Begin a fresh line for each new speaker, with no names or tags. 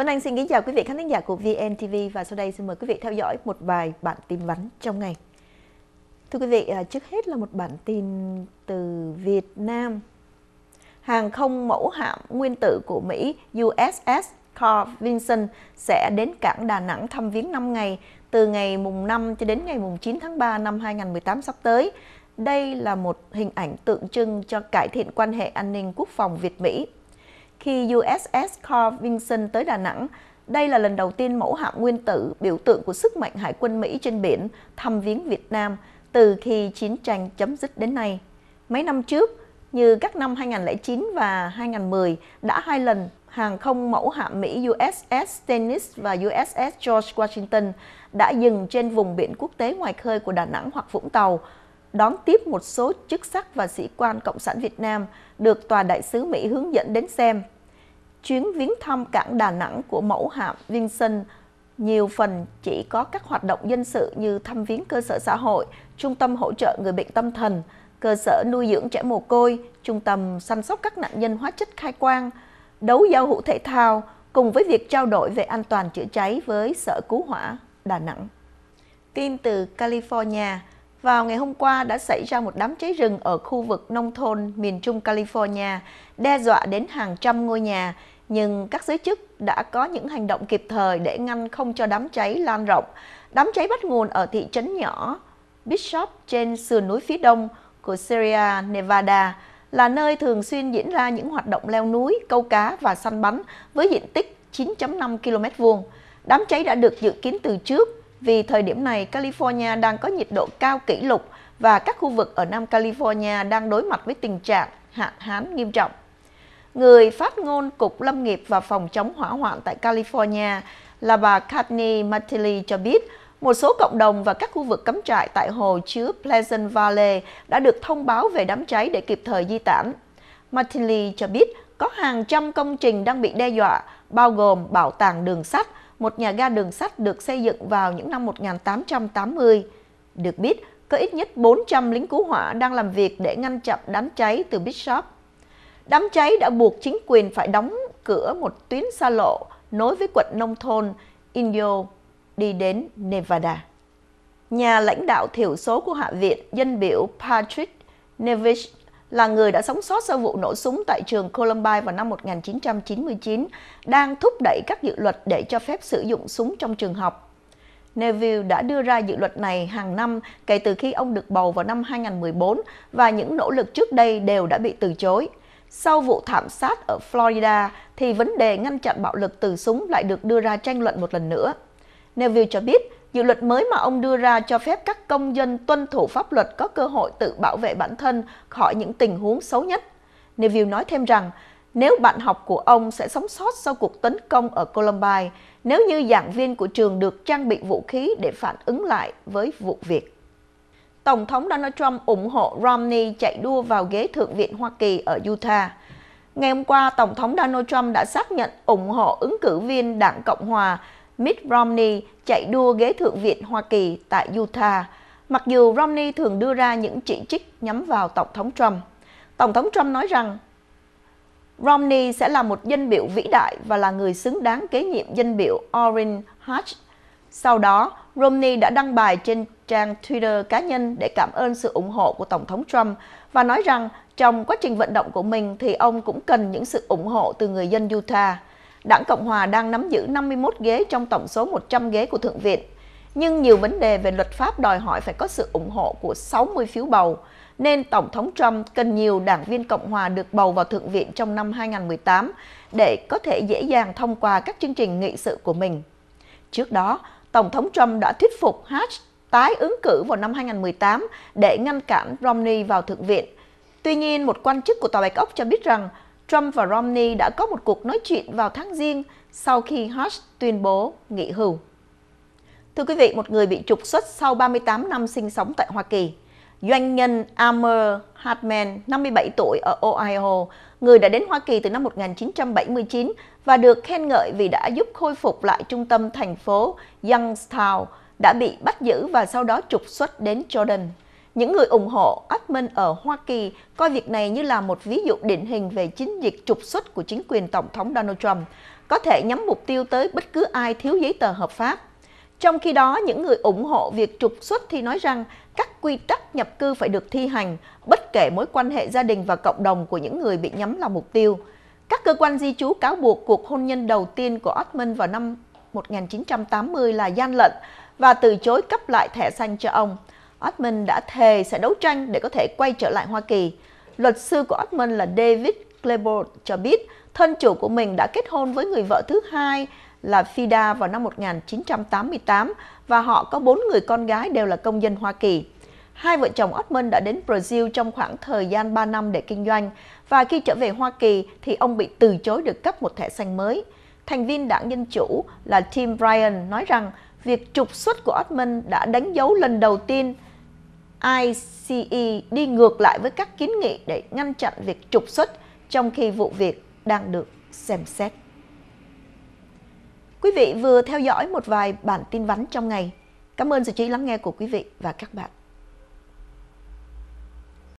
Vân Anh xin kính chào quý vị khán thính giả của VNTV và sau đây xin mời quý vị theo dõi một bài bản tin vắn trong ngày. Thưa quý vị, à, trước hết là một bản tin từ Việt Nam. Hàng không mẫu hạm nguyên tử của Mỹ USS Carl Vinson sẽ đến cảng Đà Nẵng thăm viếng 5 ngày từ ngày mùng 5 cho đến ngày mùng 9 tháng 3 năm 2018 sắp tới. Đây là một hình ảnh tượng trưng cho cải thiện quan hệ an ninh quốc phòng Việt Mỹ khi USS Carl Vinson tới Đà Nẵng. Đây là lần đầu tiên mẫu hạm nguyên tử, biểu tượng của sức mạnh hải quân Mỹ trên biển, thăm viếng Việt Nam từ khi chiến tranh chấm dứt đến nay. Mấy năm trước, như các năm 2009 và 2010, đã hai lần hàng không mẫu hạm Mỹ USS Stennis và USS George Washington đã dừng trên vùng biển quốc tế ngoài khơi của Đà Nẵng hoặc Vũng Tàu đón tiếp một số chức sắc và sĩ quan Cộng sản Việt Nam được Tòa Đại sứ Mỹ hướng dẫn đến xem. Chuyến viếng thăm cảng Đà Nẵng của mẫu hạm Vinson nhiều phần chỉ có các hoạt động dân sự như thăm viếng cơ sở xã hội, trung tâm hỗ trợ người bệnh tâm thần, cơ sở nuôi dưỡng trẻ mồ côi, trung tâm săn sóc các nạn nhân hóa chất khai quang, đấu giao hữu thể thao, cùng với việc trao đổi về an toàn chữa cháy với Sở Cứu hỏa Đà Nẵng. Tin từ California, vào ngày hôm qua đã xảy ra một đám cháy rừng ở khu vực nông thôn miền Trung California, đe dọa đến hàng trăm ngôi nhà, nhưng các giới chức đã có những hành động kịp thời để ngăn không cho đám cháy lan rộng. Đám cháy bắt nguồn ở thị trấn nhỏ Bishop trên sườn núi phía đông của Sierra Nevada, là nơi thường xuyên diễn ra những hoạt động leo núi, câu cá và săn bắn với diện tích 9.5 km vuông. Đám cháy đã được dự kiến từ trước vì thời điểm này California đang có nhiệt độ cao kỷ lục và các khu vực ở Nam California đang đối mặt với tình trạng hạn hán nghiêm trọng. Người phát ngôn Cục Lâm nghiệp và Phòng chống hỏa hoạn tại California là bà Katni Matili cho biết một số cộng đồng và các khu vực cắm trại tại hồ chứa Pleasant Valley đã được thông báo về đám cháy để kịp thời di tản. Matili cho biết có hàng trăm công trình đang bị đe dọa, bao gồm bảo tàng đường sắt, một nhà ga đường sắt được xây dựng vào những năm 1880. Được biết, có ít nhất 400 lính cứu hỏa đang làm việc để ngăn chặn đám cháy từ Bishop. Đám cháy đã buộc chính quyền phải đóng cửa một tuyến xa lộ nối với quận nông thôn Indio đi đến Nevada. Nhà lãnh đạo thiểu số của Hạ viện, dân biểu Patrick Nevis là người đã sống sót sau vụ nổ súng tại trường Columbine vào năm 1999, đang thúc đẩy các dự luật để cho phép sử dụng súng trong trường học. Neville đã đưa ra dự luật này hàng năm kể từ khi ông được bầu vào năm 2014 và những nỗ lực trước đây đều đã bị từ chối. Sau vụ thảm sát ở Florida thì vấn đề ngăn chặn bạo lực từ súng lại được đưa ra tranh luận một lần nữa. Neville cho biết Dự luật mới mà ông đưa ra cho phép các công dân tuân thủ pháp luật có cơ hội tự bảo vệ bản thân khỏi những tình huống xấu nhất. Neville nói thêm rằng, nếu bạn học của ông sẽ sống sót sau cuộc tấn công ở Columbine, nếu như giảng viên của trường được trang bị vũ khí để phản ứng lại với vụ việc. Tổng thống Donald Trump ủng hộ Romney chạy đua vào ghế Thượng viện Hoa Kỳ ở Utah. Ngày hôm qua, Tổng thống Donald Trump đã xác nhận ủng hộ ứng cử viên Đảng Cộng Hòa Mitt Romney chạy đua ghế Thượng viện Hoa Kỳ tại Utah, mặc dù Romney thường đưa ra những chỉ trích nhắm vào Tổng thống Trump. Tổng thống Trump nói rằng Romney sẽ là một dân biểu vĩ đại và là người xứng đáng kế nhiệm dân biểu Orrin Hatch. Sau đó, Romney đã đăng bài trên trang Twitter cá nhân để cảm ơn sự ủng hộ của Tổng thống Trump và nói rằng trong quá trình vận động của mình thì ông cũng cần những sự ủng hộ từ người dân Utah. Đảng Cộng Hòa đang nắm giữ 51 ghế trong tổng số 100 ghế của Thượng viện. Nhưng nhiều vấn đề về luật pháp đòi hỏi phải có sự ủng hộ của 60 phiếu bầu, nên Tổng thống Trump cần nhiều đảng viên Cộng Hòa được bầu vào Thượng viện trong năm 2018 để có thể dễ dàng thông qua các chương trình nghị sự của mình. Trước đó, Tổng thống Trump đã thuyết phục Hatch tái ứng cử vào năm 2018 để ngăn cản Romney vào Thượng viện. Tuy nhiên, một quan chức của Tòa Bạch Ốc cho biết rằng Trump và Romney đã có một cuộc nói chuyện vào tháng Giêng sau khi Hutch tuyên bố nghỉ hưu. Thưa quý vị, một người bị trục xuất sau 38 năm sinh sống tại Hoa Kỳ, doanh nhân Amber Hartman, 57 tuổi ở Ohio, người đã đến Hoa Kỳ từ năm 1979 và được khen ngợi vì đã giúp khôi phục lại trung tâm thành phố Youngstown, đã bị bắt giữ và sau đó trục xuất đến Jordan. Những người ủng hộ Altman ở Hoa Kỳ coi việc này như là một ví dụ điển hình về chiến dịch trục xuất của chính quyền Tổng thống Donald Trump, có thể nhắm mục tiêu tới bất cứ ai thiếu giấy tờ hợp pháp. Trong khi đó, những người ủng hộ việc trục xuất thì nói rằng các quy tắc nhập cư phải được thi hành, bất kể mối quan hệ gia đình và cộng đồng của những người bị nhắm là mục tiêu. Các cơ quan di trú cáo buộc cuộc hôn nhân đầu tiên của Altman vào năm 1980 là gian lận và từ chối cấp lại thẻ xanh cho ông. Altman đã thề sẽ đấu tranh để có thể quay trở lại Hoa Kỳ. Luật sư của Altman là David Klebold cho biết thân chủ của mình đã kết hôn với người vợ thứ hai là Fida vào năm 1988 và họ có bốn người con gái đều là công dân Hoa Kỳ. Hai vợ chồng Altman đã đến Brazil trong khoảng thời gian 3 năm để kinh doanh và khi trở về Hoa Kỳ thì ông bị từ chối được cấp một thẻ xanh mới. Thành viên đảng Dân Chủ là Tim Ryan nói rằng việc trục xuất của Altman đã đánh dấu lần đầu tiên ICE đi ngược lại với các kiến nghị để ngăn chặn việc trục xuất trong khi vụ việc đang được xem xét. Quý vị vừa theo dõi một vài bản tin vắn trong ngày. Cảm ơn sự chú ý lắng nghe của quý vị và các bạn.